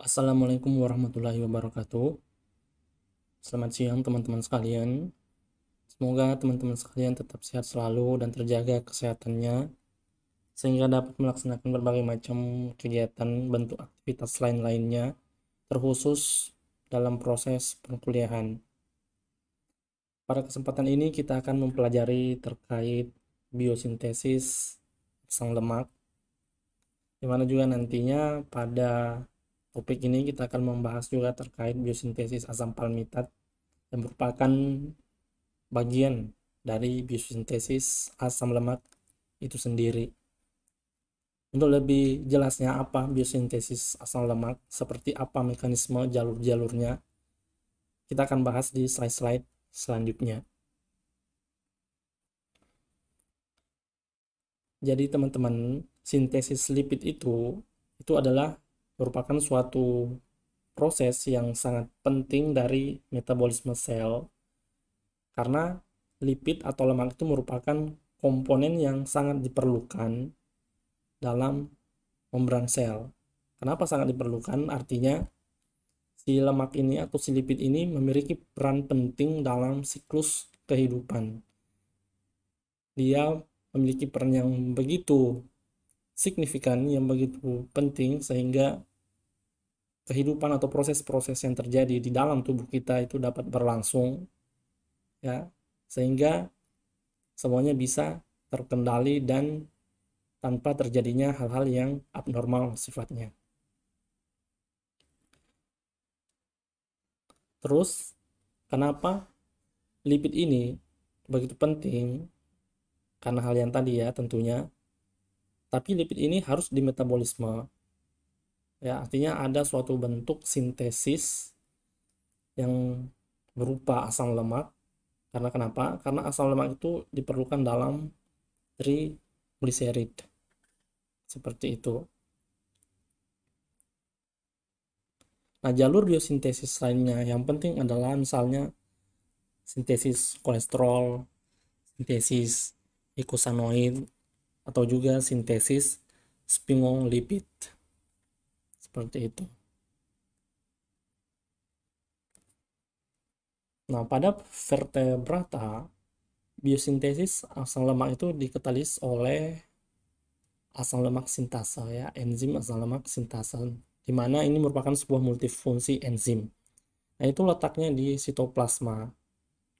Assalamualaikum warahmatullahi wabarakatuh. Selamat siang teman-teman sekalian. Semoga teman-teman sekalian tetap sehat selalu dan terjaga kesehatannya sehingga dapat melaksanakan berbagai macam kegiatan bentuk aktivitas lain-lainnya terkhusus dalam proses perkuliahan. Pada kesempatan ini kita akan mempelajari terkait biosintesis asam lemak dimana juga nantinya pada topik ini kita akan membahas juga terkait biosintesis asam palmitat yang merupakan bagian dari biosintesis asam lemak itu sendiri. Untuk lebih jelasnya apa biosintesis asam lemak, seperti apa mekanisme jalur-jalurnya, kita akan bahas di slide-slide selanjutnya. Jadi teman-teman, sintesis lipid itu itu adalah merupakan suatu proses yang sangat penting dari metabolisme sel karena lipid atau lemak itu merupakan komponen yang sangat diperlukan dalam membran sel. Kenapa sangat diperlukan? Artinya si lemak ini atau si lipid ini memiliki peran penting dalam siklus kehidupan. Dia memiliki peran yang begitu signifikan, yang begitu penting sehingga kehidupan atau proses-proses yang terjadi di dalam tubuh kita itu dapat berlangsung ya sehingga semuanya bisa terkendali dan tanpa terjadinya hal-hal yang abnormal sifatnya. Terus kenapa lipid ini begitu penting? Karena hal yang tadi ya tentunya. Tapi lipid ini harus dimetabolisme. Ya, artinya ada suatu bentuk sintesis yang berupa asam lemak. Karena kenapa? Karena asam lemak itu diperlukan dalam triglycerid. Seperti itu. Nah, jalur biosintesis lainnya yang penting adalah misalnya sintesis kolesterol, sintesis eicosanoid, atau juga sintesis sphingolipid. Seperti itu. Nah, pada vertebrata, biosintesis asam lemak itu dikatalis oleh asam lemak sintasa ya, enzim asam lemak sintasa di mana ini merupakan sebuah multifungsi enzim. Nah, itu letaknya di sitoplasma.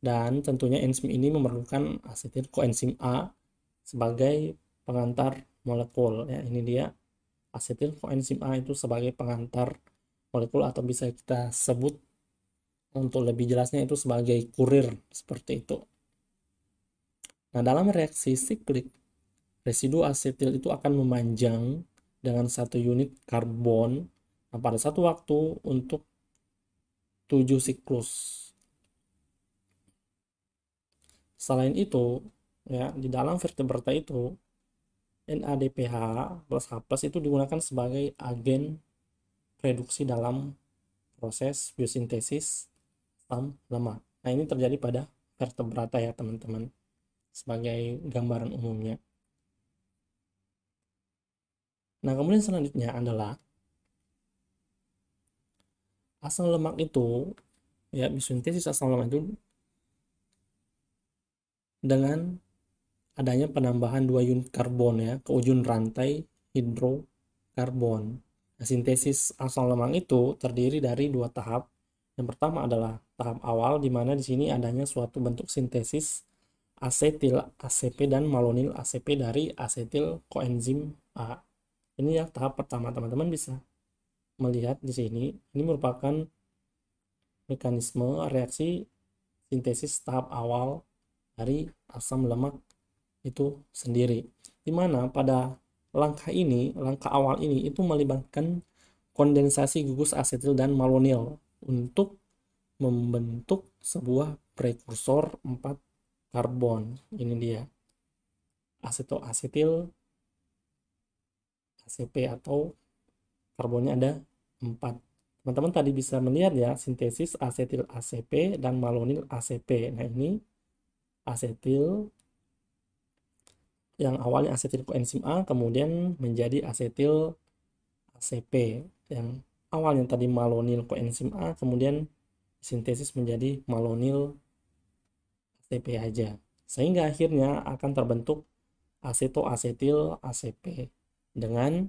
Dan tentunya enzim ini memerlukan asetil koenzim A sebagai pengantar molekul. Ya, ini dia asetil koenzim A itu sebagai pengantar molekul atau bisa kita sebut untuk lebih jelasnya itu sebagai kurir seperti itu. Nah, dalam reaksi siklik, residu asetil itu akan memanjang dengan satu unit karbon nah, pada satu waktu untuk tujuh siklus. Selain itu, ya di dalam vertebrata itu NADPH plus H plus itu digunakan sebagai agen reduksi dalam proses biosintesis asam lemak. Nah ini terjadi pada vertebrata ya teman-teman sebagai gambaran umumnya. Nah kemudian selanjutnya adalah asam lemak itu ya disintesis asam lemak itu dengan adanya penambahan dua unit karbon ya ke ujung rantai hidrokarbon. Nah, sintesis asam lemak itu terdiri dari dua tahap. Yang pertama adalah tahap awal di mana di sini adanya suatu bentuk sintesis asetil ACP dan malonil ACP dari asetil koenzim A. Ini ya tahap pertama teman-teman bisa melihat di sini ini merupakan mekanisme reaksi sintesis tahap awal dari asam lemak itu sendiri di mana pada langkah ini langkah awal ini itu melibatkan kondensasi gugus asetil dan malonil untuk membentuk sebuah prekursor 4 karbon. Ini dia. Asetoasetil ACP atau karbonnya ada 4 teman-teman tadi bisa melihat ya sintesis asetil ACP dan malonil ACP nah ini asetil yang awalnya asetil koenzim A kemudian menjadi asetil ACP yang awalnya tadi malonil koenzim A kemudian sintesis menjadi malonil ACP aja sehingga akhirnya akan terbentuk asetoasetil ACP dengan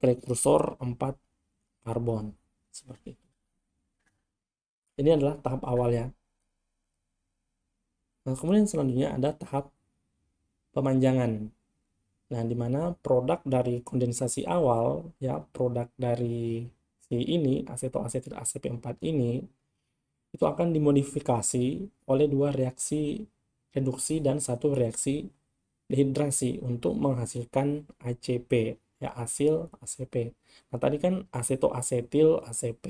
prekursor 4 karbon seperti itu. Ini adalah tahap awal ya. Nah, kemudian selanjutnya ada tahap pemanjangan. Nah, di mana produk dari kondensasi awal ya, produk dari si ini asetoasetil ACP4 ini itu akan dimodifikasi oleh dua reaksi reduksi dan satu reaksi dehidrasi untuk menghasilkan ACP ya asil ACP. Nah tadi kan AC asetil ACP.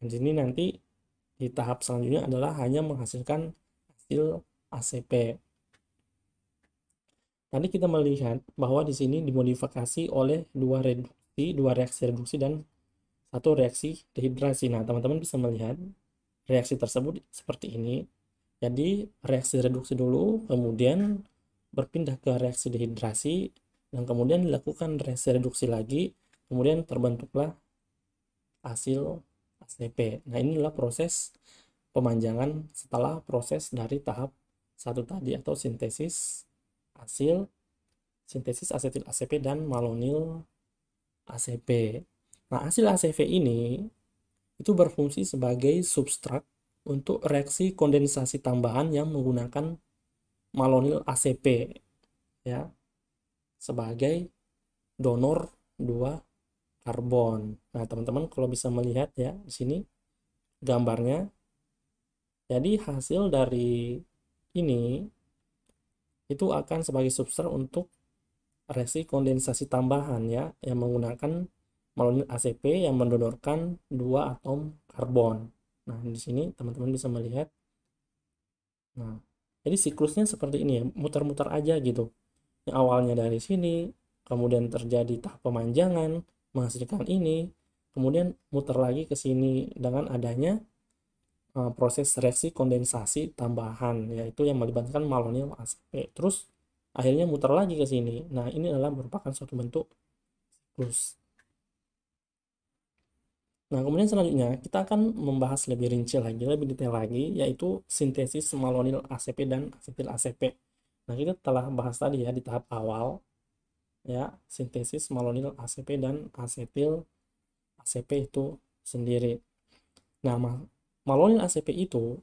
Nah, dan ini nanti di tahap selanjutnya adalah hanya menghasilkan asil ACP. Tadi kita melihat bahwa di sini dimodifikasi oleh dua reduksi, dua reaksi reduksi dan satu reaksi dehidrasi. Nah, teman-teman bisa melihat reaksi tersebut seperti ini. Jadi, reaksi reduksi dulu, kemudian berpindah ke reaksi dehidrasi, yang kemudian dilakukan reduksi lagi, kemudian terbentuklah hasil ACP. Nah, inilah proses pemanjangan setelah proses dari tahap satu tadi atau sintesis hasil sintesis asetil ACP dan malonil ACP. Nah, hasil ACP ini itu berfungsi sebagai substrat untuk reaksi kondensasi tambahan yang menggunakan malonil ACP ya sebagai donor dua karbon. Nah, teman-teman kalau bisa melihat ya di sini gambarnya. Jadi hasil dari ini itu akan sebagai substrat untuk reaksi kondensasi tambahan ya yang menggunakan melalui ACP yang mendonorkan dua atom karbon. Nah, di sini teman-teman bisa melihat. Nah, jadi siklusnya seperti ini ya, muter-muter aja gitu awalnya dari sini kemudian terjadi tahap pemanjangan menghasilkan ini kemudian muter lagi ke sini dengan adanya uh, proses reaksi kondensasi tambahan yaitu yang melibatkan malonium ACP terus akhirnya muter lagi ke sini nah ini adalah merupakan suatu bentuk siklus Nah, kemudian selanjutnya kita akan membahas lebih rinci lagi, lebih detail lagi, yaitu sintesis malonil ACP dan asetil ACP. Nah, kita telah bahas tadi ya di tahap awal ya, sintesis malonil ACP dan asetil ACP itu sendiri. Nah, malonil ACP itu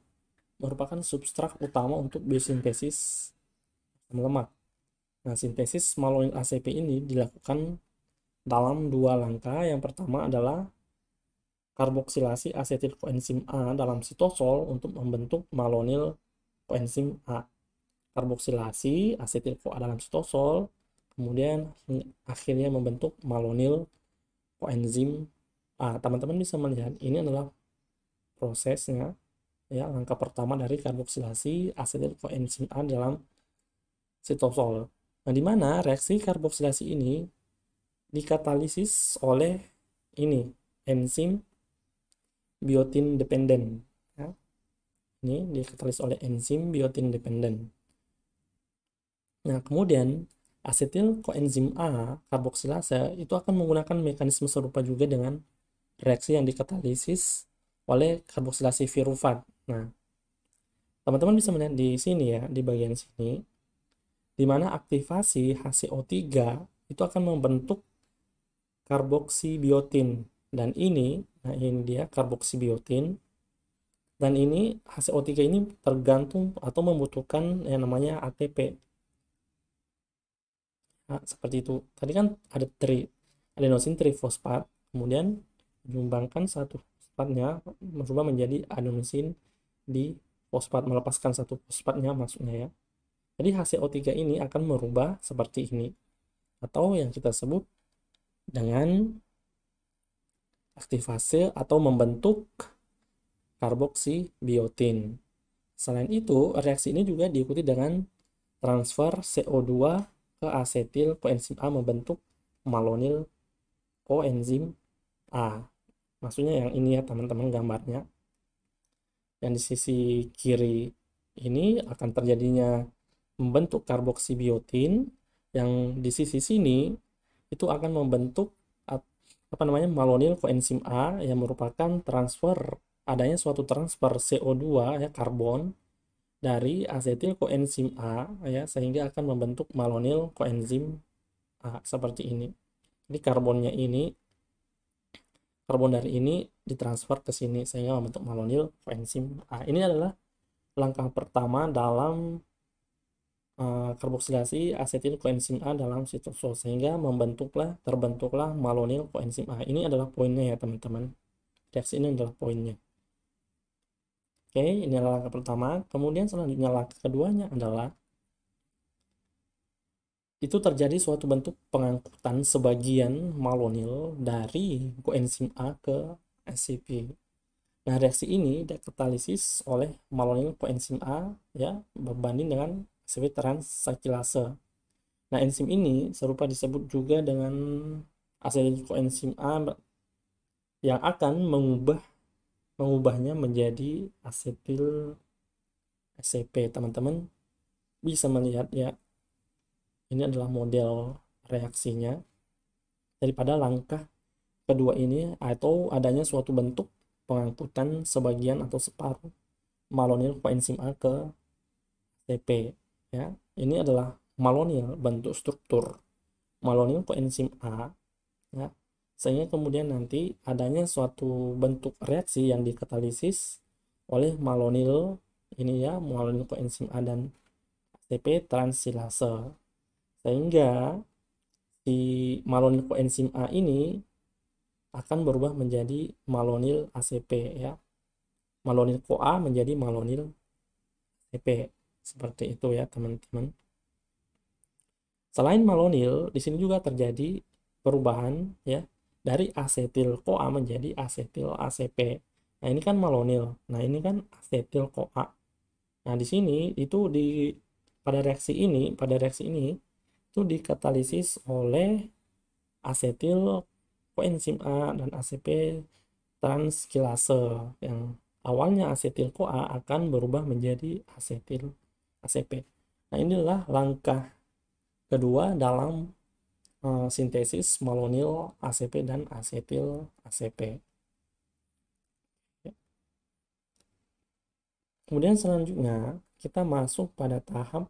merupakan substrat utama untuk biosintesis lemak. Nah, sintesis malonil ACP ini dilakukan dalam dua langkah. Yang pertama adalah karboksilasi asetil koenzim A dalam sitosol untuk membentuk malonil koenzim A karboksilasi asetil koa dalam sitosol kemudian akhirnya membentuk malonil koenzim ah Teman-teman bisa melihat ini adalah prosesnya ya langkah pertama dari karboksilasi asetil koenzim A dalam sitosol. Nah, di mana reaksi karboksilasi ini dikatalisis oleh ini enzim biotin dependen. Ya. Ini dikatalisis oleh enzim biotin dependen. Nah, kemudian asetil koenzim A karboksilase itu akan menggunakan mekanisme serupa juga dengan reaksi yang dikatalisis oleh karboksilasi virufat. Nah, teman-teman bisa melihat di sini ya, di bagian sini, di mana aktivasi HCO3 itu akan membentuk karboksibiotin dan ini, nah ini dia karboksibiotin dan ini HCO3 ini tergantung atau membutuhkan yang namanya ATP nah, seperti itu tadi kan ada tri adenosin trifosfat kemudian menyumbangkan satu fosfatnya berubah menjadi adenosin di fosfat melepaskan satu fosfatnya maksudnya ya jadi HCO3 ini akan merubah seperti ini atau yang kita sebut dengan aktivasi atau membentuk biotin Selain itu, reaksi ini juga diikuti dengan transfer CO2 ke asetil koenzim A membentuk malonil koenzim A. Maksudnya yang ini ya teman-teman gambarnya. Yang di sisi kiri ini akan terjadinya membentuk karboksibiotin yang di sisi sini itu akan membentuk apa namanya malonil koenzim A yang merupakan transfer adanya suatu transfer CO2 ya karbon dari asetil koenzim A ya sehingga akan membentuk malonil koenzim A seperti ini. Ini karbonnya ini karbon dari ini ditransfer ke sini sehingga membentuk malonil koenzim A. Ini adalah langkah pertama dalam uh, eh, karboksilasi asetil koenzim A dalam sitosol sehingga membentuklah terbentuklah malonil koenzim A. Ini adalah poinnya ya teman-teman. Reaksi ini adalah poinnya. Oke, ini adalah langkah pertama. Kemudian selanjutnya langkah keduanya adalah itu terjadi suatu bentuk pengangkutan sebagian malonil dari koenzim A ke SCP. Nah, reaksi ini dekatalisis oleh malonil koenzim A ya berbanding dengan SCP transakilase. Nah, enzim ini serupa disebut juga dengan asetil koenzim A yang akan mengubah mengubahnya menjadi asetil SCP e teman-teman bisa melihat ya ini adalah model reaksinya daripada langkah kedua ini atau adanya suatu bentuk pengangkutan sebagian atau separuh malonil koenzim A ke CP e ya ini adalah malonil bentuk struktur malonil koenzim A ya sehingga kemudian nanti adanya suatu bentuk reaksi yang dikatalisis oleh malonil ini ya malonil koenzim A dan ATP transilase sehingga si malonil koenzim A ini akan berubah menjadi malonil ACP ya malonil koA menjadi malonil ACP seperti itu ya teman-teman selain malonil di sini juga terjadi perubahan ya dari asetil koa menjadi asetil ACP. Nah, ini kan malonil. Nah, ini kan asetil koa. Nah, di sini itu di pada reaksi ini, pada reaksi ini itu dikatalisis oleh asetil koenzim A dan ACP transkilase yang awalnya asetil koa akan berubah menjadi asetil ACP. Nah, inilah langkah kedua dalam Eh, sintesis malonil ACP dan asetil ACP. Ya. Kemudian selanjutnya kita masuk pada tahap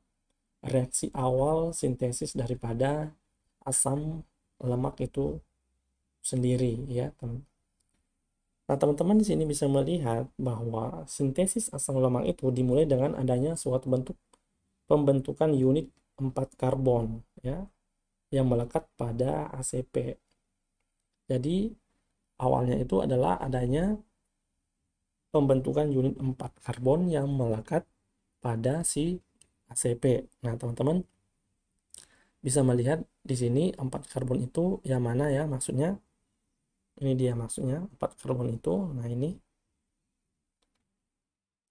reaksi awal sintesis daripada asam lemak itu sendiri ya. Nah, teman-teman di sini bisa melihat bahwa sintesis asam lemak itu dimulai dengan adanya suatu bentuk pembentukan unit 4 karbon ya yang melekat pada ACP. Jadi awalnya itu adalah adanya pembentukan unit 4 karbon yang melekat pada si ACP. Nah, teman-teman bisa melihat di sini 4 karbon itu yang mana ya maksudnya. Ini dia maksudnya 4 karbon itu. Nah, ini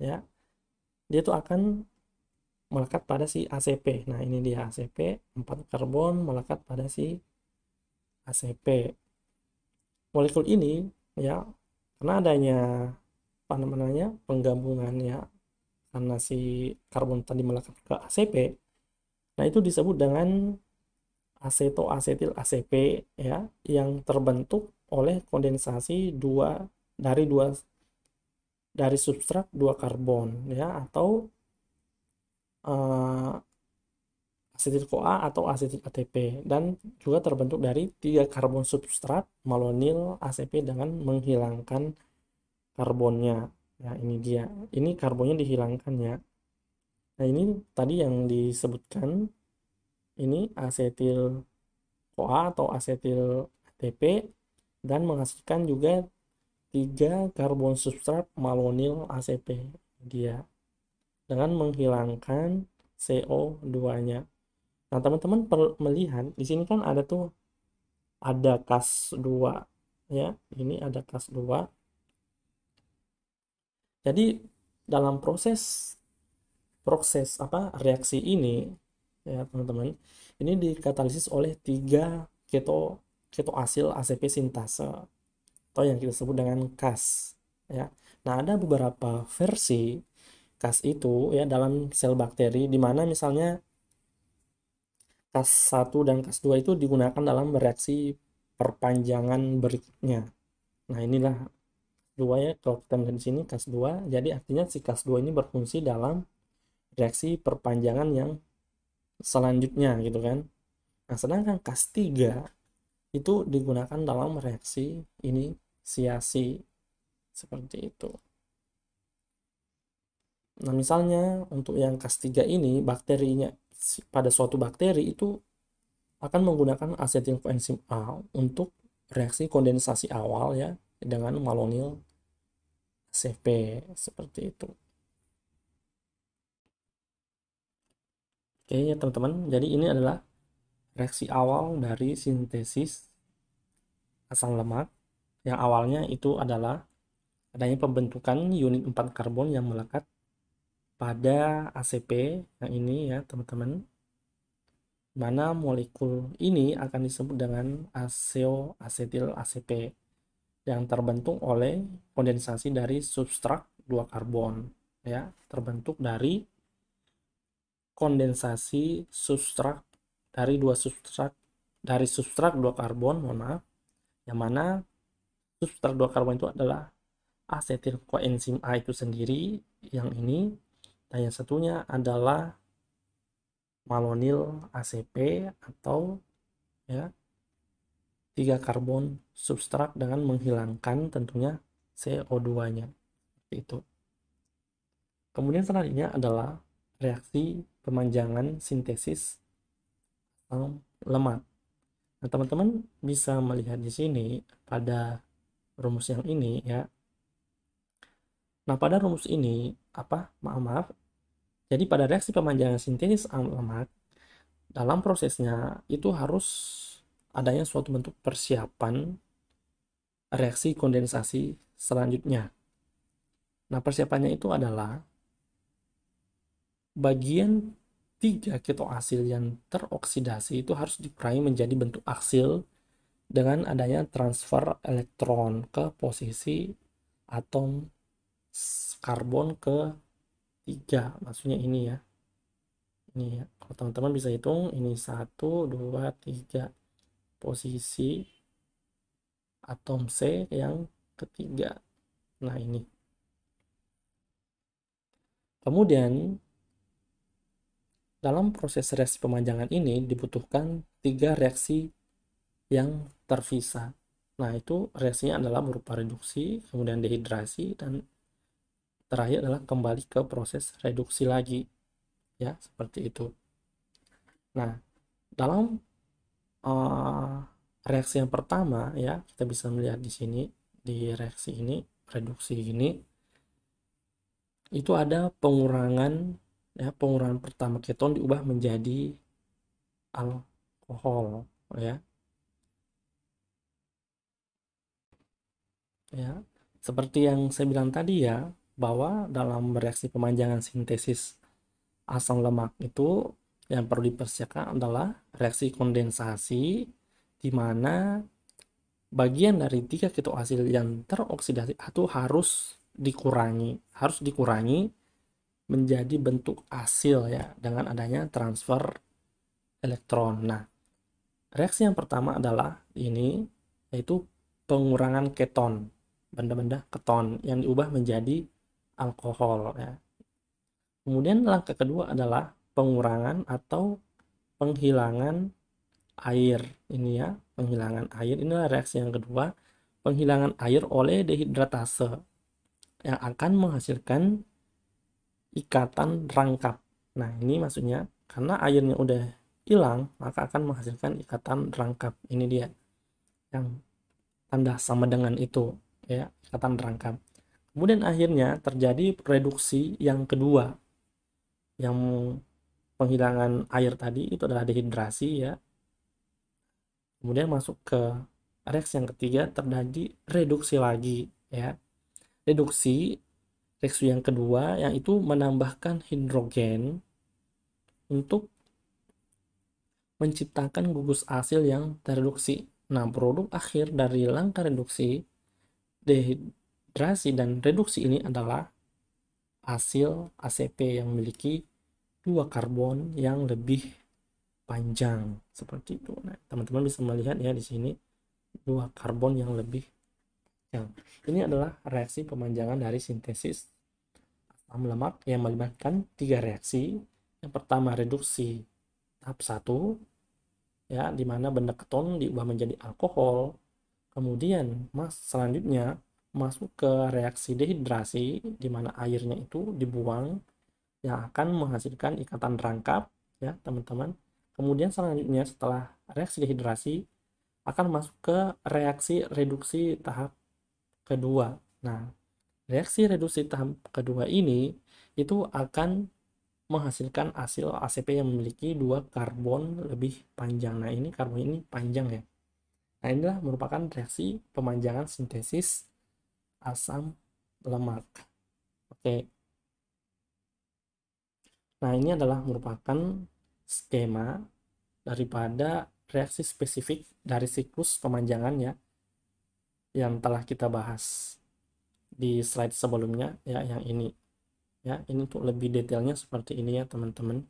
ya. Dia itu akan melekat pada si ACP. Nah, ini dia ACP, empat karbon melekat pada si ACP. Molekul ini ya karena adanya apa namanya penggabungan ya karena si karbon tadi melekat ke ACP. Nah, itu disebut dengan asetoasetil ACP ya yang terbentuk oleh kondensasi dua dari dua dari substrat dua karbon ya atau uh, asetil CoA atau asetil ATP dan juga terbentuk dari tiga karbon substrat malonil ACP dengan menghilangkan karbonnya. Nah, ini dia. Ini karbonnya dihilangkan ya. Nah, ini tadi yang disebutkan ini asetil CoA atau asetil ATP dan menghasilkan juga tiga karbon substrat malonil ACP dia dengan menghilangkan CO2-nya. Nah, teman-teman melihat di sini kan ada tuh ada kas 2 ya. Ini ada kas 2. Jadi dalam proses proses apa reaksi ini ya teman-teman ini dikatalisis oleh tiga keto keto asil ACP sintase atau yang kita sebut dengan KAS ya. Nah, ada beberapa versi kas itu ya dalam sel bakteri di mana misalnya kas 1 dan kas 2 itu digunakan dalam reaksi perpanjangan berikutnya. Nah, inilah dua ya kalau kita lihat di sini kas 2. Jadi artinya si kas 2 ini berfungsi dalam reaksi perpanjangan yang selanjutnya gitu kan. Nah, sedangkan kas 3 itu digunakan dalam reaksi ini siasi seperti itu. Nah, misalnya untuk yang kas 3 ini, bakterinya pada suatu bakteri itu akan menggunakan asetil koenzim A untuk reaksi kondensasi awal ya dengan malonil CP seperti itu. Oke ya teman-teman, jadi ini adalah reaksi awal dari sintesis asam lemak yang awalnya itu adalah adanya pembentukan unit 4 karbon yang melekat pada ACP yang ini ya teman-teman mana molekul ini akan disebut dengan acetyl ACP yang terbentuk oleh kondensasi dari substrat dua karbon ya terbentuk dari kondensasi substrat dari dua substrat dari substrat dua karbon mohon maaf yang mana substrat dua karbon itu adalah asetil koenzim A itu sendiri yang ini Nah, yang satunya adalah malonil ACP atau ya tiga karbon substrat dengan menghilangkan tentunya CO2-nya itu. Kemudian selanjutnya adalah reaksi pemanjangan sintesis lemak. Nah, teman-teman bisa melihat di sini pada rumus yang ini ya. Nah, pada rumus ini apa? Maaf, maaf, jadi pada reaksi pemanjangan sintesis lemak, dalam prosesnya itu harus adanya suatu bentuk persiapan reaksi kondensasi selanjutnya. Nah, persiapannya itu adalah bagian tiga ketoasil yang teroksidasi itu harus dikurangi menjadi bentuk aksil dengan adanya transfer elektron ke posisi atom karbon ke 3 maksudnya ini ya ini ya kalau teman-teman bisa hitung ini 1 2 3 posisi atom C yang ketiga nah ini kemudian dalam proses reaksi pemanjangan ini dibutuhkan tiga reaksi yang terpisah nah itu reaksinya adalah berupa reduksi kemudian dehidrasi dan terakhir adalah kembali ke proses reduksi lagi ya seperti itu nah dalam uh, reaksi yang pertama ya kita bisa melihat di sini di reaksi ini reduksi ini itu ada pengurangan ya pengurangan pertama keton diubah menjadi alkohol ya ya seperti yang saya bilang tadi ya bahwa dalam reaksi pemanjangan sintesis asam lemak itu yang perlu dipersiapkan adalah reaksi kondensasi di mana bagian dari tiga ketoasil yang teroksidasi itu harus dikurangi, harus dikurangi menjadi bentuk asil ya dengan adanya transfer elektron. Nah, reaksi yang pertama adalah ini yaitu pengurangan keton, benda-benda keton yang diubah menjadi alkohol ya. Kemudian langkah kedua adalah pengurangan atau penghilangan air. Ini ya, penghilangan air. Inilah reaksi yang kedua, penghilangan air oleh dehidratase yang akan menghasilkan ikatan rangkap. Nah, ini maksudnya karena airnya udah hilang, maka akan menghasilkan ikatan rangkap. Ini dia yang tanda sama dengan itu, ya, ikatan rangkap. Kemudian akhirnya terjadi reduksi yang kedua, yang penghilangan air tadi itu adalah dehidrasi ya. Kemudian masuk ke reaksi yang ketiga terjadi reduksi lagi ya. Reduksi reaksi yang kedua yang itu menambahkan hidrogen untuk menciptakan gugus asil yang tereduksi. Nah, produk akhir dari langkah reduksi dehidrasi Derasi dan reduksi ini adalah hasil ACP yang memiliki dua karbon yang lebih panjang seperti itu. Nah, teman-teman bisa melihat ya di sini dua karbon yang lebih panjang. Ini adalah reaksi pemanjangan dari sintesis asam lemak yang melibatkan tiga reaksi. Yang pertama reduksi tahap 1 ya di mana benda keton diubah menjadi alkohol. Kemudian mas selanjutnya masuk ke reaksi dehidrasi di mana airnya itu dibuang yang akan menghasilkan ikatan rangkap ya teman-teman. Kemudian selanjutnya setelah reaksi dehidrasi akan masuk ke reaksi reduksi tahap kedua. Nah, reaksi reduksi tahap kedua ini itu akan menghasilkan hasil ACP yang memiliki dua karbon lebih panjang. Nah, ini karbon ini panjang ya. Nah, inilah merupakan reaksi pemanjangan sintesis asam lemak. Oke. Nah, ini adalah merupakan skema daripada reaksi spesifik dari siklus pemanjangan ya yang telah kita bahas di slide sebelumnya ya yang ini. Ya, ini untuk lebih detailnya seperti ini ya, teman-teman.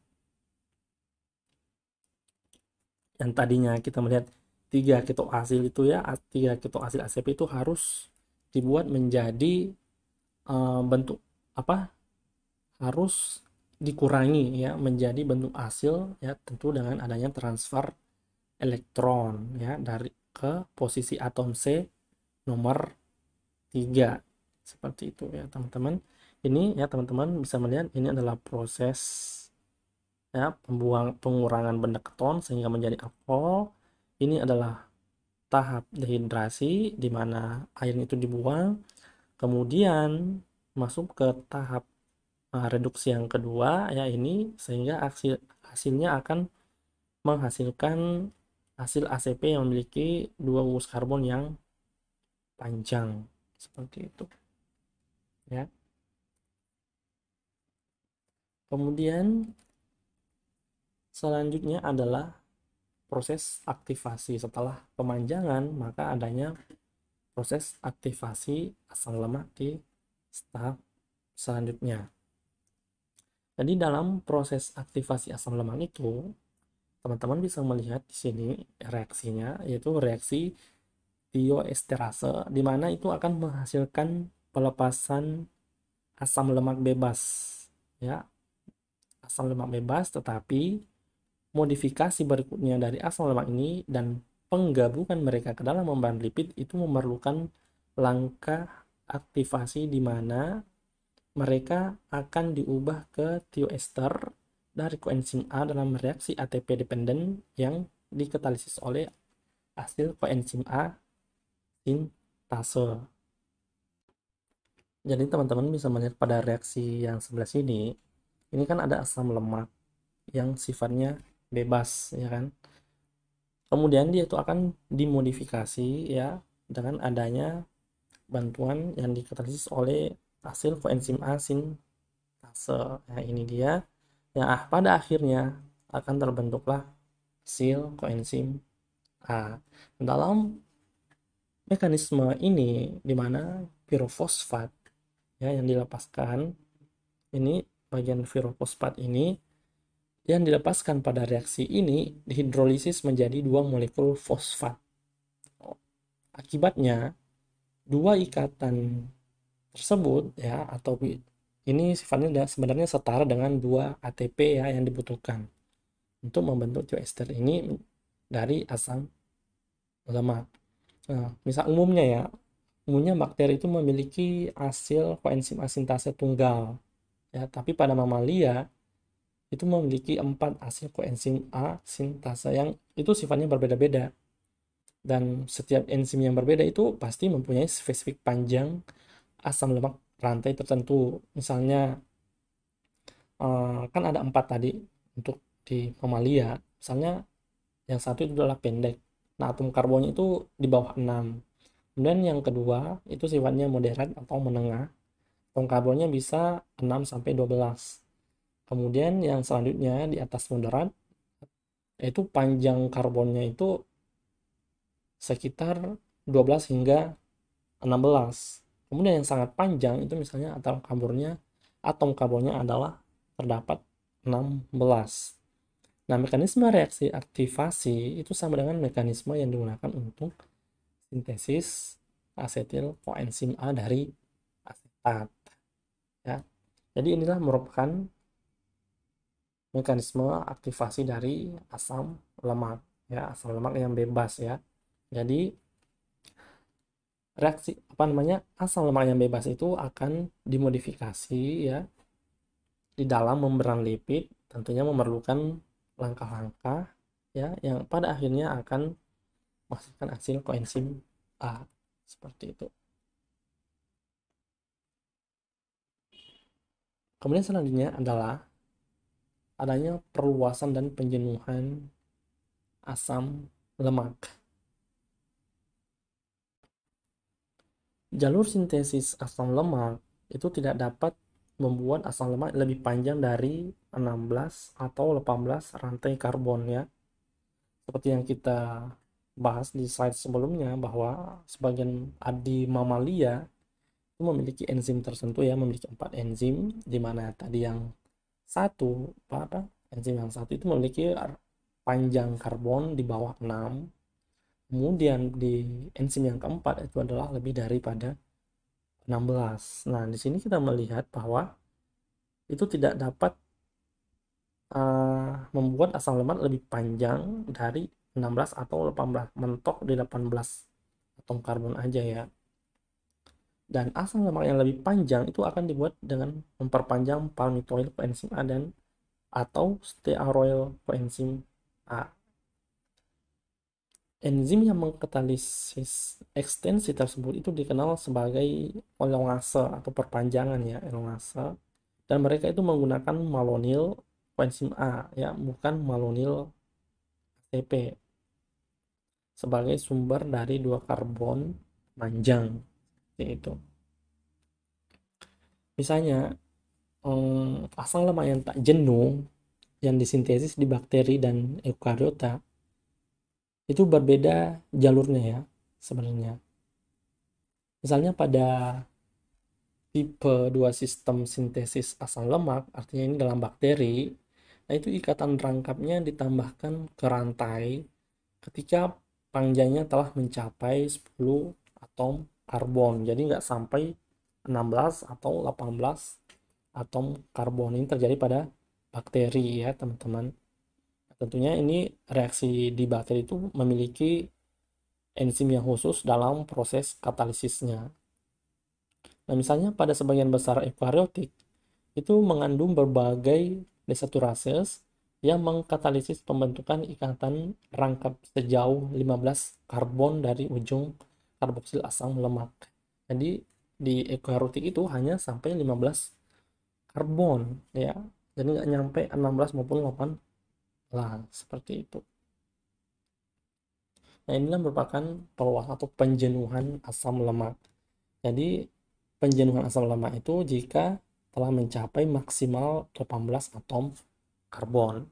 Yang tadinya kita melihat tiga keto asil itu ya, tiga keto asil ACP itu harus dibuat menjadi uh, bentuk apa harus dikurangi ya menjadi bentuk hasil ya tentu dengan adanya transfer elektron ya dari ke posisi atom C nomor 3 seperti itu ya teman-teman ini ya teman-teman bisa melihat ini adalah proses ya pembuang pengurangan benda keton sehingga menjadi alkohol ini adalah tahap dehidrasi di mana air itu dibuang, kemudian masuk ke tahap uh, reduksi yang kedua ya ini sehingga hasil, hasilnya akan menghasilkan hasil ACP yang memiliki dua gugus karbon yang panjang seperti itu ya kemudian selanjutnya adalah proses aktivasi. Setelah pemanjangan, maka adanya proses aktivasi asam lemak di tahap selanjutnya. Jadi dalam proses aktivasi asam lemak itu, teman-teman bisa melihat di sini reaksinya, yaitu reaksi tioesterase, di mana itu akan menghasilkan pelepasan asam lemak bebas. Ya, asam lemak bebas, tetapi modifikasi berikutnya dari asam lemak ini dan penggabungan mereka ke dalam membahan lipid itu memerlukan langkah aktivasi di mana mereka akan diubah ke thioester dari koenzim A dalam reaksi ATP dependen yang dikatalisis oleh hasil koenzim A sintase. Jadi teman-teman bisa melihat pada reaksi yang sebelah sini, ini kan ada asam lemak yang sifatnya bebas ya kan kemudian dia itu akan dimodifikasi ya dengan adanya bantuan yang dikatalisis oleh hasil koenzim A sintase nah ini dia yang ah, pada akhirnya akan terbentuklah sil koenzim A dalam mekanisme ini di mana pirofosfat ya yang dilepaskan ini bagian pirofosfat ini yang dilepaskan pada reaksi ini dihidrolisis menjadi dua molekul fosfat. Akibatnya, dua ikatan tersebut ya atau ini sifatnya sebenarnya setara dengan dua ATP ya yang dibutuhkan untuk membentuk ester ini dari asam lemak. Nah, misal umumnya ya, umumnya bakteri itu memiliki hasil koenzim asintase tunggal. Ya, tapi pada mamalia itu memiliki empat asil koenzim A sintasa yang itu sifatnya berbeda-beda. Dan setiap enzim yang berbeda itu pasti mempunyai spesifik panjang asam lemak rantai tertentu. Misalnya eh, kan ada empat tadi untuk di mamalia. Misalnya yang satu itu adalah pendek. Nah, atom karbonnya itu di bawah 6. Kemudian yang kedua itu sifatnya moderat atau menengah. Atom karbonnya bisa 6 sampai 12 Kemudian yang selanjutnya di atas moderat yaitu panjang karbonnya itu sekitar 12 hingga 16. Kemudian yang sangat panjang itu misalnya atom karbonnya atom karbonnya adalah terdapat 16. Nah, mekanisme reaksi aktivasi itu sama dengan mekanisme yang digunakan untuk sintesis asetil koenzim A dari asetat. Ya. Jadi inilah merupakan mekanisme aktivasi dari asam lemak ya asam lemak yang bebas ya jadi reaksi apa namanya asam lemak yang bebas itu akan dimodifikasi ya di dalam membran lipid tentunya memerlukan langkah-langkah ya yang pada akhirnya akan menghasilkan hasil koenzim A seperti itu. Kemudian selanjutnya adalah adanya perluasan dan penjenuhan asam lemak. Jalur sintesis asam lemak itu tidak dapat membuat asam lemak lebih panjang dari 16 atau 18 rantai karbon ya. Seperti yang kita bahas di slide sebelumnya bahwa sebagian di mamalia itu memiliki enzim tertentu ya, memiliki empat enzim di mana tadi yang satu apa enzim yang satu itu memiliki panjang karbon di bawah 6 kemudian di enzim yang keempat itu adalah lebih daripada 16 nah di sini kita melihat bahwa itu tidak dapat uh, membuat asam lemak lebih panjang dari 16 atau 18 mentok di 18 atom karbon aja ya dan asam lemak yang lebih panjang itu akan dibuat dengan memperpanjang palmitoyl koenzim A dan atau stearoyl koenzim A. Enzim yang mengkatalisis ekstensi tersebut itu dikenal sebagai elongase atau perpanjangan ya elongase dan mereka itu menggunakan malonil koenzim A ya bukan malonil ATP sebagai sumber dari dua karbon panjang seperti itu. Misalnya, eh, asam lemak yang tak jenuh yang disintesis di bakteri dan eukariota itu berbeda jalurnya ya sebenarnya. Misalnya pada tipe dua sistem sintesis asam lemak, artinya ini dalam bakteri, nah itu ikatan rangkapnya ditambahkan ke rantai ketika panjangnya telah mencapai 10 atom karbon. Jadi nggak sampai 16 atau 18 atom karbon ini terjadi pada bakteri ya teman-teman. Tentunya ini reaksi di bakteri itu memiliki enzim yang khusus dalam proses katalisisnya. Nah, misalnya pada sebagian besar eukariotik itu mengandung berbagai desaturases yang mengkatalisis pembentukan ikatan rangkap sejauh 15 karbon dari ujung karboksil asam lemak. Jadi di eukariotik itu hanya sampai 15 karbon ya. Jadi nggak nyampe 16 maupun lah seperti itu. Nah, inilah merupakan peluas atau penjenuhan asam lemak. Jadi penjenuhan asam lemak itu jika telah mencapai maksimal 18 atom karbon.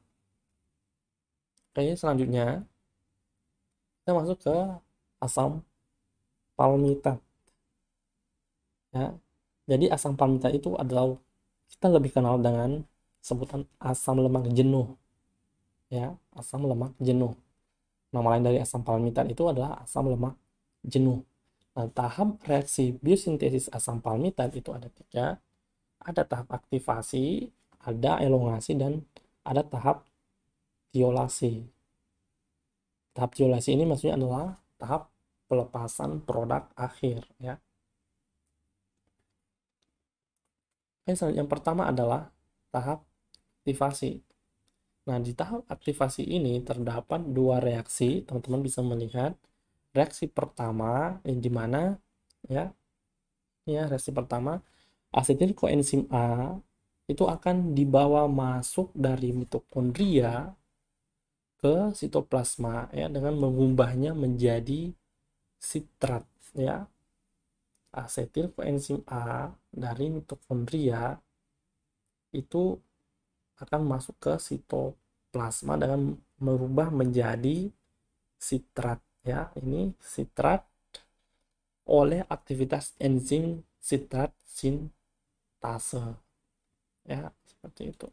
Oke, selanjutnya kita masuk ke asam palmitat. Ya. Jadi asam palmitat itu adalah kita lebih kenal dengan sebutan asam lemak jenuh. Ya, asam lemak jenuh. Nama lain dari asam palmitat itu adalah asam lemak jenuh. Nah, tahap reaksi biosintesis asam palmitat itu ada tiga. Ada tahap aktivasi, ada elongasi, dan ada tahap tiolasi. Tahap tiolasi ini maksudnya adalah tahap pelepasan produk akhir ya. Oke, yang pertama adalah tahap aktivasi. Nah, di tahap aktivasi ini terdapat dua reaksi, teman-teman bisa melihat. Reaksi pertama yang di mana ya ya reaksi pertama asetil koenzim A itu akan dibawa masuk dari mitokondria ke sitoplasma ya dengan mengubahnya menjadi sitrat ya asetil koenzim A dari mitokondria itu akan masuk ke sitoplasma dengan merubah menjadi sitrat ya ini sitrat oleh aktivitas enzim sitrat sintase ya seperti itu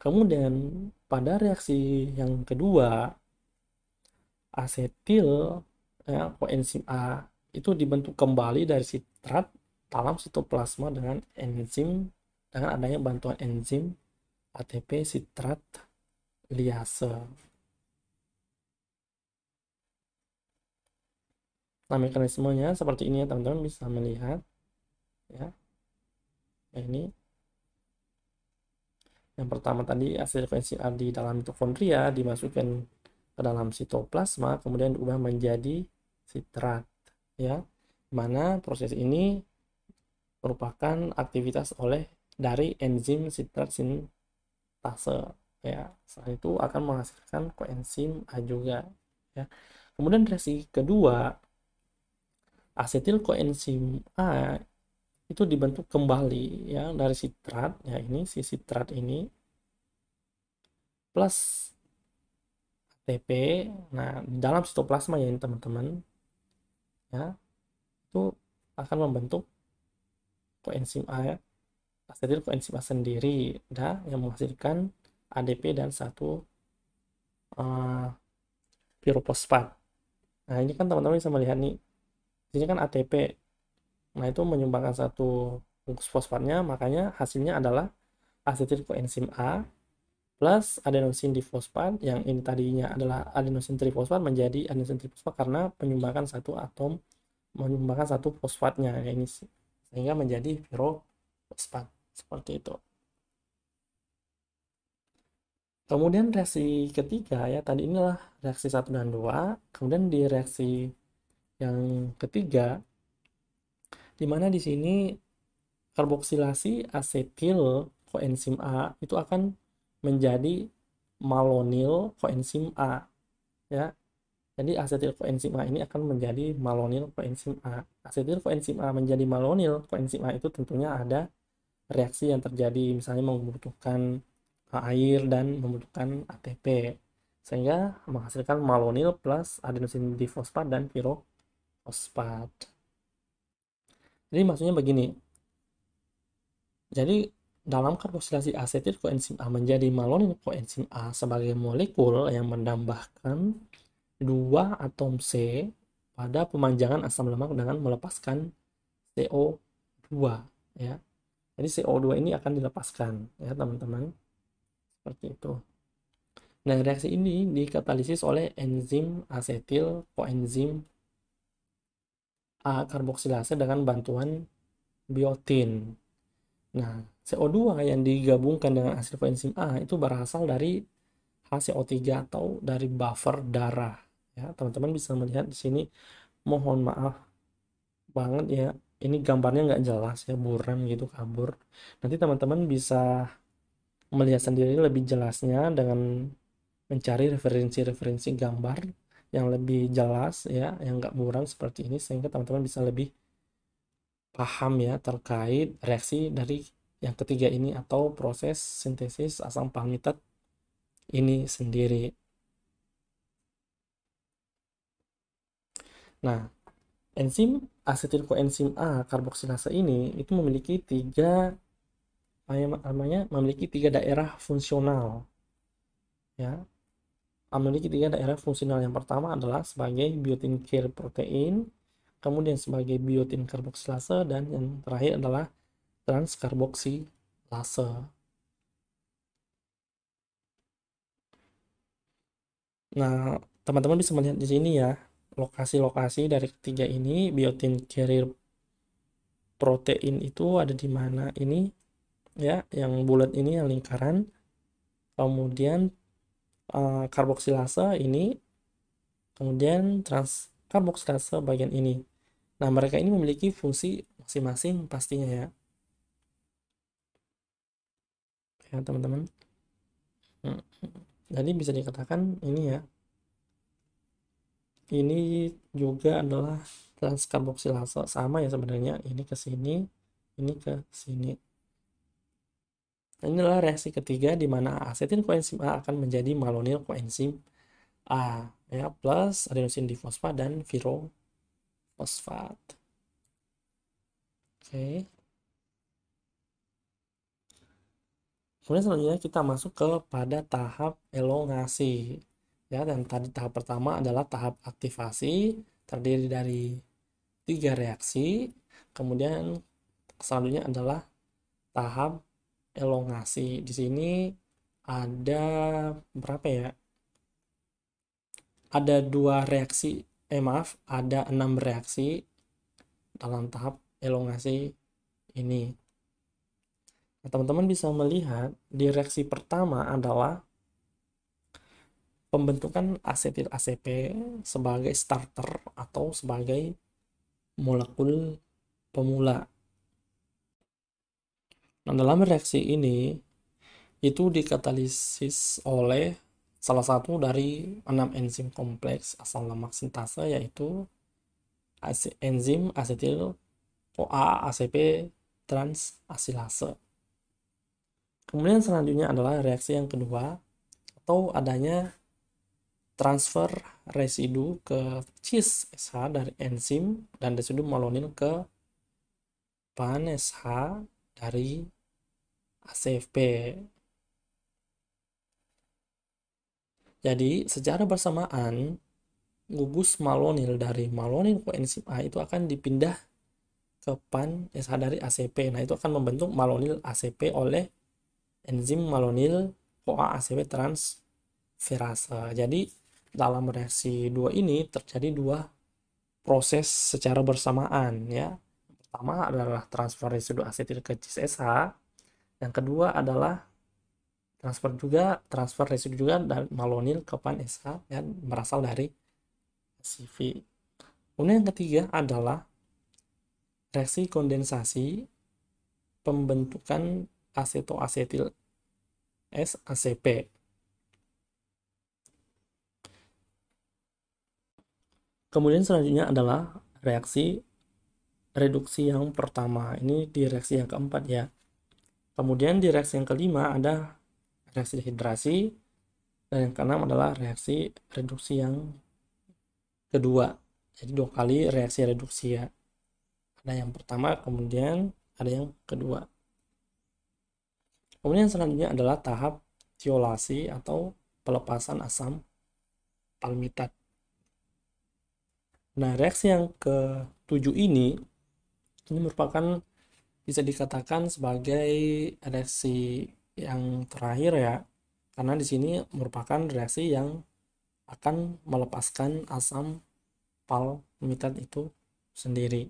kemudian pada reaksi yang kedua asetil ya, koenzim A itu dibentuk kembali dari sitrat dalam sitoplasma dengan enzim dengan adanya bantuan enzim ATP sitrat liase. Nah, mekanismenya seperti ini ya, teman-teman bisa melihat ya. Nah, ini yang pertama tadi asetil koenzim A di dalam mitokondria dimasukkan ke dalam sitoplasma kemudian diubah menjadi sitrat ya mana proses ini merupakan aktivitas oleh dari enzim sitrat sintase ya setelah itu akan menghasilkan koenzim A juga ya kemudian reaksi kedua asetil koenzim A itu dibentuk kembali ya dari sitrat ya ini si sitrat ini plus TP. Hmm. Nah, di dalam sitoplasma ya ini teman-teman. Ya. Itu akan membentuk koenzim A ya, asetil koenzim A sendiri dah yang menghasilkan ADP dan satu uh, Nah, ini kan teman-teman bisa melihat nih. Di sini kan ATP. Nah, itu menyumbangkan satu fosfatnya, makanya hasilnya adalah asetil koenzim A plus adenosin difosfat yang ini tadinya adalah adenosin trifosfat menjadi adenosin trifosfat karena penyumbangan satu atom menyumbangkan satu fosfatnya ya ini sehingga menjadi pirofosfat seperti itu. Kemudian reaksi ketiga ya tadi inilah reaksi 1 dan 2. Kemudian di reaksi yang ketiga di mana di sini karboksilasi asetil koenzim A itu akan menjadi malonil koenzim A ya jadi asetil koenzim A ini akan menjadi malonil koenzim A asetil koenzim A menjadi malonil koenzim A itu tentunya ada reaksi yang terjadi misalnya membutuhkan air dan membutuhkan ATP sehingga menghasilkan malonil plus adenosin difosfat dan pirofosfat jadi maksudnya begini jadi dalam karboksilasi asetil koenzim A menjadi malonin koenzim A sebagai molekul yang menambahkan dua atom C pada pemanjangan asam lemak dengan melepaskan CO2 ya. Jadi CO2 ini akan dilepaskan ya teman-teman. Seperti itu. Nah, reaksi ini dikatalisis oleh enzim asetil koenzim A karboksilase dengan bantuan biotin. Nah, CO2 yang digabungkan dengan asid koenzim A itu berasal dari HCO3 atau dari buffer darah. Ya, teman-teman bisa melihat di sini. Mohon maaf banget ya, ini gambarnya nggak jelas ya, buram gitu kabur. Nanti teman-teman bisa melihat sendiri lebih jelasnya dengan mencari referensi-referensi gambar yang lebih jelas ya, yang nggak buram seperti ini sehingga teman-teman bisa lebih paham ya terkait reaksi dari yang ketiga ini atau proses sintesis asam palmitat ini sendiri. Nah, enzim asetil koenzim A karboksilase ini itu memiliki tiga namanya memiliki tiga daerah fungsional. Ya. Memiliki tiga daerah fungsional. Yang pertama adalah sebagai biotin care protein, kemudian sebagai biotin karboksilase dan yang terakhir adalah transkarboxilase. Nah, teman-teman bisa melihat di sini ya, lokasi-lokasi dari ketiga ini, biotin carrier protein itu ada di mana ini, ya, yang bulat ini yang lingkaran, kemudian uh, eh, karboksilase ini, kemudian transkarboxilase bagian ini. Nah, mereka ini memiliki fungsi masing-masing pastinya ya. ya teman-teman hmm. jadi bisa dikatakan ini ya ini juga adalah transkarboksilase sama ya sebenarnya ini ke sini ini ke sini ini adalah reaksi ketiga di mana asetin koenzim A akan menjadi malonil koenzim A ya plus adenosin difosfat dan virofosfat. Oke. kemudian selanjutnya kita masuk kepada tahap elongasi ya dan tadi tahap pertama adalah tahap aktivasi terdiri dari tiga reaksi kemudian selanjutnya adalah tahap elongasi di sini ada berapa ya ada dua reaksi eh maaf ada enam reaksi dalam tahap elongasi ini teman-teman bisa melihat di reaksi pertama adalah pembentukan asetil ACP sebagai starter atau sebagai molekul pemula. Nah, dalam reaksi ini itu dikatalisis oleh salah satu dari enam enzim kompleks asam lemak sintase yaitu enzim asetil CoA ACP transasilase. Kemudian selanjutnya adalah reaksi yang kedua atau adanya transfer residu ke cis SH dari enzim dan residu malonil ke pan SH dari ACFP. Jadi, secara bersamaan gugus malonil dari malonil enzim A itu akan dipindah ke pan SH dari ACP. Nah, itu akan membentuk malonil ACP oleh enzim malonil CoA ACP transferase. Jadi dalam reaksi dua ini terjadi dua proses secara bersamaan ya. pertama adalah transfer residu asetil ke cis Yang kedua adalah transfer juga transfer residu juga dan malonil ke pan SH ya, berasal dari CV. Kemudian yang ketiga adalah reaksi kondensasi pembentukan asetoasetil SACP. Kemudian selanjutnya adalah reaksi reduksi yang pertama. Ini di reaksi yang keempat ya. Kemudian di reaksi yang kelima ada reaksi dehidrasi dan yang keenam adalah reaksi reduksi yang kedua. Jadi dua kali reaksi reduksi ya. Ada yang pertama, kemudian ada yang kedua. Kemudian selanjutnya adalah tahap tiolasi atau pelepasan asam palmitat. Nah, reaksi yang ketujuh ini ini merupakan bisa dikatakan sebagai reaksi yang terakhir ya. Karena di sini merupakan reaksi yang akan melepaskan asam palmitat itu sendiri.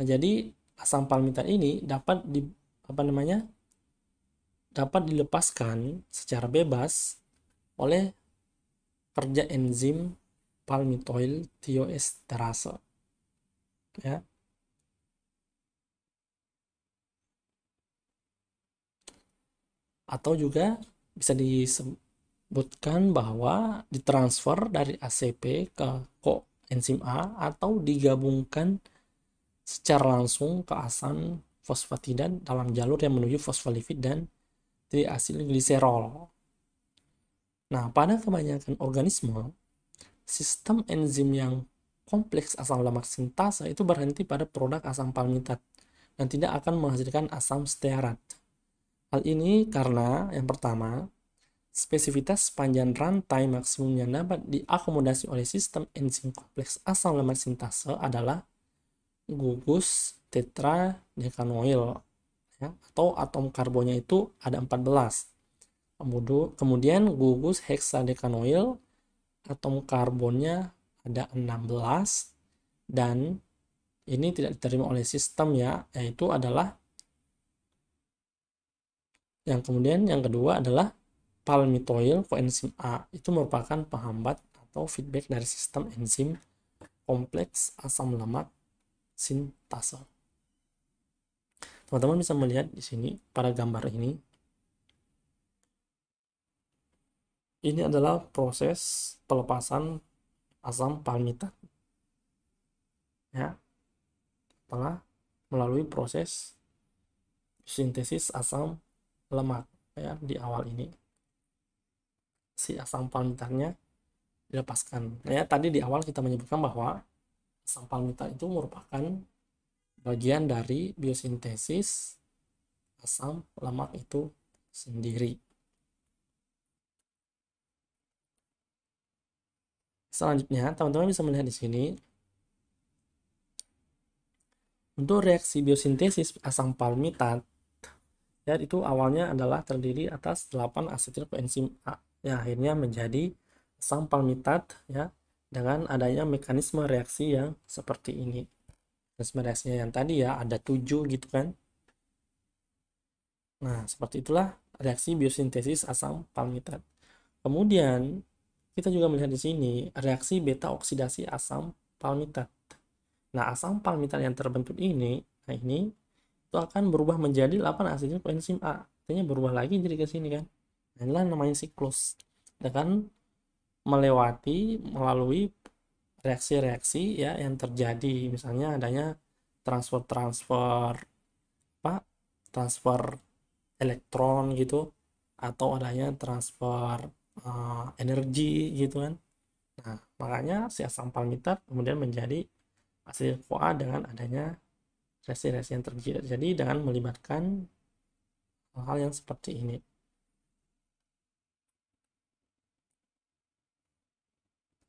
Nah, jadi asam palmitat ini dapat di, apa namanya dapat dilepaskan secara bebas oleh kerja enzim palmitoil thioesterase. Ya. Atau juga bisa disebutkan bahwa ditransfer dari ACP ke koenzim A atau digabungkan secara langsung ke asam fosfatida dalam jalur yang menuju fosfolipid dan triasilgliserol. Nah, pada kebanyakan organisme, sistem enzim yang kompleks asam lemak sintasa itu berhenti pada produk asam palmitat dan tidak akan menghasilkan asam stearat. Hal ini karena yang pertama, spesifitas panjang rantai maksimum yang dapat diakomodasi oleh sistem enzim kompleks asam lemak sintasa adalah gugus tetra ya, atau atom karbonnya itu ada 14 kemudian gugus heksadekanoil atom karbonnya ada 16 dan ini tidak diterima oleh sistem ya yaitu adalah yang kemudian yang kedua adalah palmitoil koenzim A itu merupakan penghambat atau feedback dari sistem enzim kompleks asam lemak sintasa teman-teman bisa melihat di sini pada gambar ini ini adalah proses pelepasan asam palmitat ya telah melalui proses sintesis asam lemak ya di awal ini si asam palmitatnya dilepaskan ya tadi di awal kita menyebutkan bahwa asam palmitat itu merupakan bagian dari biosintesis asam lemak itu sendiri. Selanjutnya, teman-teman bisa melihat di sini. Untuk reaksi biosintesis asam palmitat, ya itu awalnya adalah terdiri atas 8 asetil koenzim A yang akhirnya menjadi asam palmitat ya dengan adanya mekanisme reaksi yang seperti ini resmi reaksinya yang tadi ya ada tujuh gitu kan nah seperti itulah reaksi biosintesis asam palmitat kemudian kita juga melihat di sini reaksi beta oksidasi asam palmitat nah asam palmitat yang terbentuk ini nah ini itu akan berubah menjadi 8 asidnya koenzim A artinya berubah lagi jadi ke sini kan nah, inilah namanya siklus dengan melewati melalui reaksi-reaksi ya yang terjadi misalnya adanya transfer-transfer apa transfer elektron gitu atau adanya transfer uh, energi gitu kan nah makanya si asam palmitat kemudian menjadi hasil koa dengan adanya reaksi-reaksi yang terjadi dengan melibatkan hal hal yang seperti ini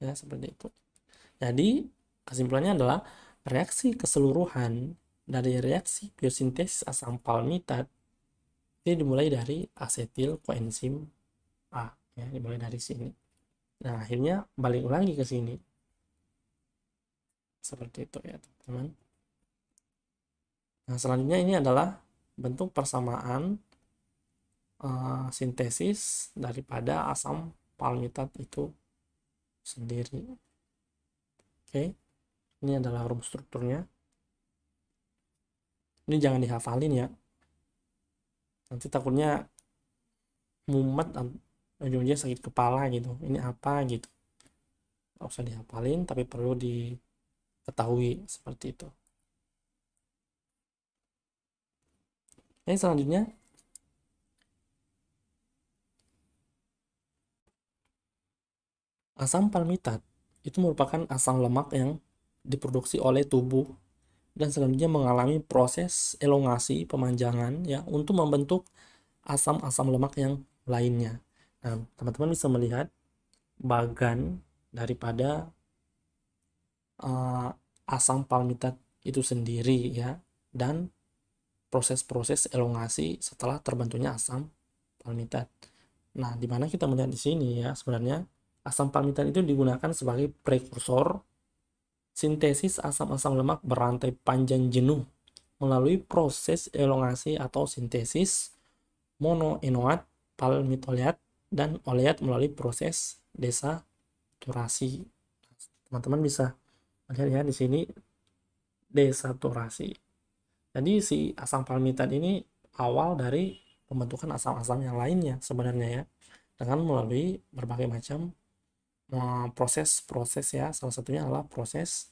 ya seperti itu jadi, kesimpulannya adalah reaksi keseluruhan dari reaksi biosintesis asam palmitat ini dimulai dari asetil koenzim A ya dimulai dari sini nah akhirnya balik lagi ke sini seperti itu ya teman-teman nah selanjutnya ini adalah bentuk persamaan uh, sintesis daripada asam palmitat itu sendiri Oke. Ini adalah room strukturnya. Ini jangan dihafalin ya. Nanti takutnya mumet ujungnya sakit kepala gitu. Ini apa gitu. Gak usah dihafalin tapi perlu diketahui seperti itu. Ini selanjutnya asam palmitat itu merupakan asam lemak yang diproduksi oleh tubuh dan selanjutnya mengalami proses elongasi pemanjangan ya untuk membentuk asam-asam lemak yang lainnya. Nah, teman-teman bisa melihat bagan daripada uh, asam palmitat itu sendiri ya dan proses-proses elongasi setelah terbentuknya asam palmitat. Nah, di mana kita melihat di sini ya sebenarnya Asam palmitan itu digunakan sebagai prekursor sintesis asam-asam lemak berantai panjang jenuh melalui proses elongasi atau sintesis monoenoat, palmitoleat, dan oleat melalui proses desaturasi. Teman-teman bisa lihat ya di sini desaturasi. Jadi si asam palmitan ini awal dari pembentukan asam-asam yang lainnya sebenarnya ya dengan melalui berbagai macam proses-proses ya. Salah satunya adalah proses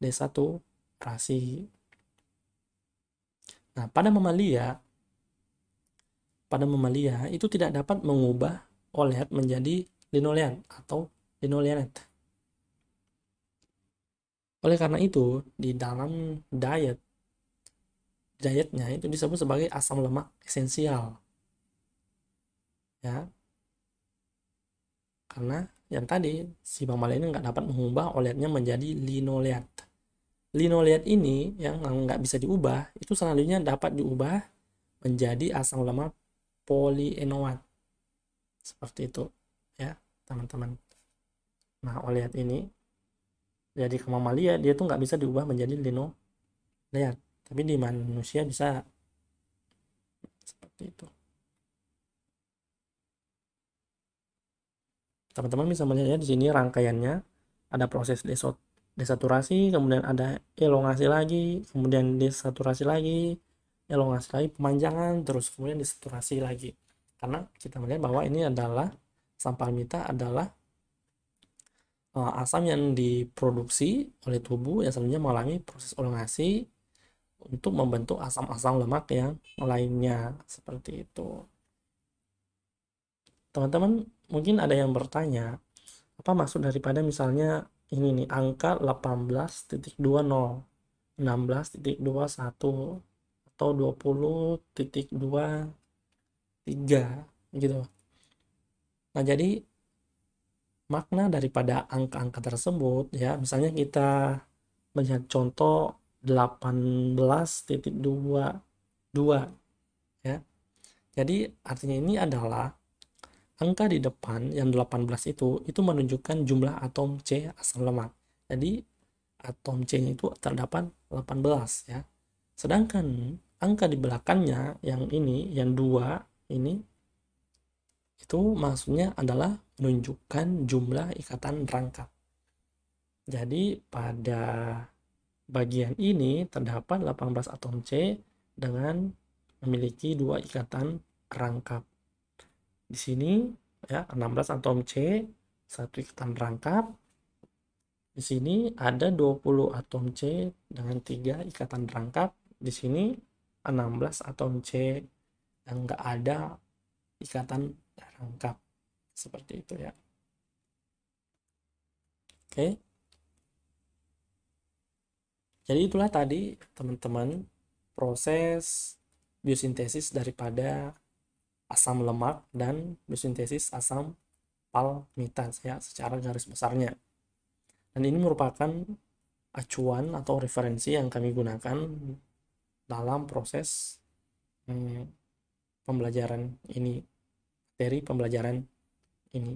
desaturasi. Nah, pada mamalia pada mamalia itu tidak dapat mengubah oleat menjadi linolean atau linoleanet. Oleh karena itu, di dalam diet dietnya itu disebut sebagai asam lemak esensial. Ya, karena yang tadi si mamalia ini nggak dapat mengubah oleatnya menjadi linoleat. Linoleat ini yang nggak bisa diubah itu selanjutnya dapat diubah menjadi asam lama polienoat seperti itu ya teman-teman. Nah oleat ini jadi ke mamalia dia tuh nggak bisa diubah menjadi linoleat tapi di manusia bisa seperti itu. teman-teman bisa melihat di sini rangkaiannya ada proses desaturasi, kemudian ada elongasi lagi, kemudian desaturasi lagi, elongasi lagi, pemanjangan, terus kemudian desaturasi lagi. Karena kita melihat bahwa ini adalah sampalmita adalah eh, asam yang diproduksi oleh tubuh yang selanjutnya mengalami proses elongasi untuk membentuk asam-asam lemak yang lainnya seperti itu. Teman-teman mungkin ada yang bertanya, apa maksud daripada misalnya ini nih angka 18.20, 16.21 atau 20.23 gitu. Nah, jadi makna daripada angka-angka tersebut ya, misalnya kita melihat contoh 18.22 ya. Jadi artinya ini adalah angka di depan yang 18 itu itu menunjukkan jumlah atom C asam lemak. Jadi atom C itu terdapat 18 ya. Sedangkan angka di belakangnya yang ini yang dua ini itu maksudnya adalah menunjukkan jumlah ikatan rangkap. Jadi pada bagian ini terdapat 18 atom C dengan memiliki dua ikatan rangkap di sini ya 16 atom C satu ikatan rangkap di sini ada 20 atom C dengan tiga ikatan rangkap di sini 16 atom C yang enggak ada ikatan rangkap seperti itu ya oke jadi itulah tadi teman-teman proses biosintesis daripada asam lemak dan biosintesis asam palmitat, ya secara garis besarnya. Dan ini merupakan acuan atau referensi yang kami gunakan dalam proses hmm, pembelajaran ini, materi pembelajaran ini.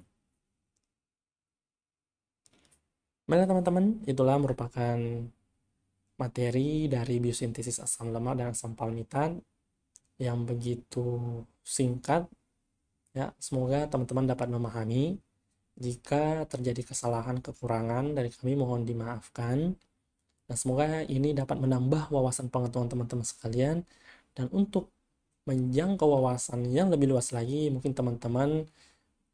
Baiklah teman-teman, itulah merupakan materi dari biosintesis asam lemak dan asam palmitan yang begitu singkat ya semoga teman-teman dapat memahami jika terjadi kesalahan kekurangan dari kami mohon dimaafkan dan semoga ini dapat menambah wawasan pengetahuan teman-teman sekalian dan untuk menjangkau wawasan yang lebih luas lagi mungkin teman-teman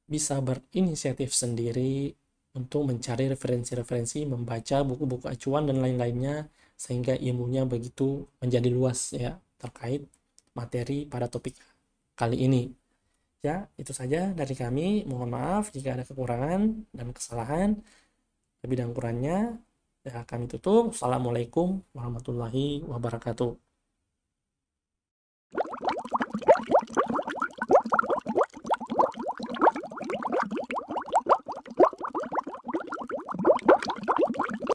bisa berinisiatif sendiri untuk mencari referensi-referensi, membaca buku-buku acuan dan lain-lainnya sehingga ilmunya begitu menjadi luas ya terkait materi pada topik kali ini. Ya, itu saja dari kami. Mohon maaf jika ada kekurangan dan kesalahan. Lebih dan kurangnya, ya kami tutup. Assalamualaikum warahmatullahi wabarakatuh.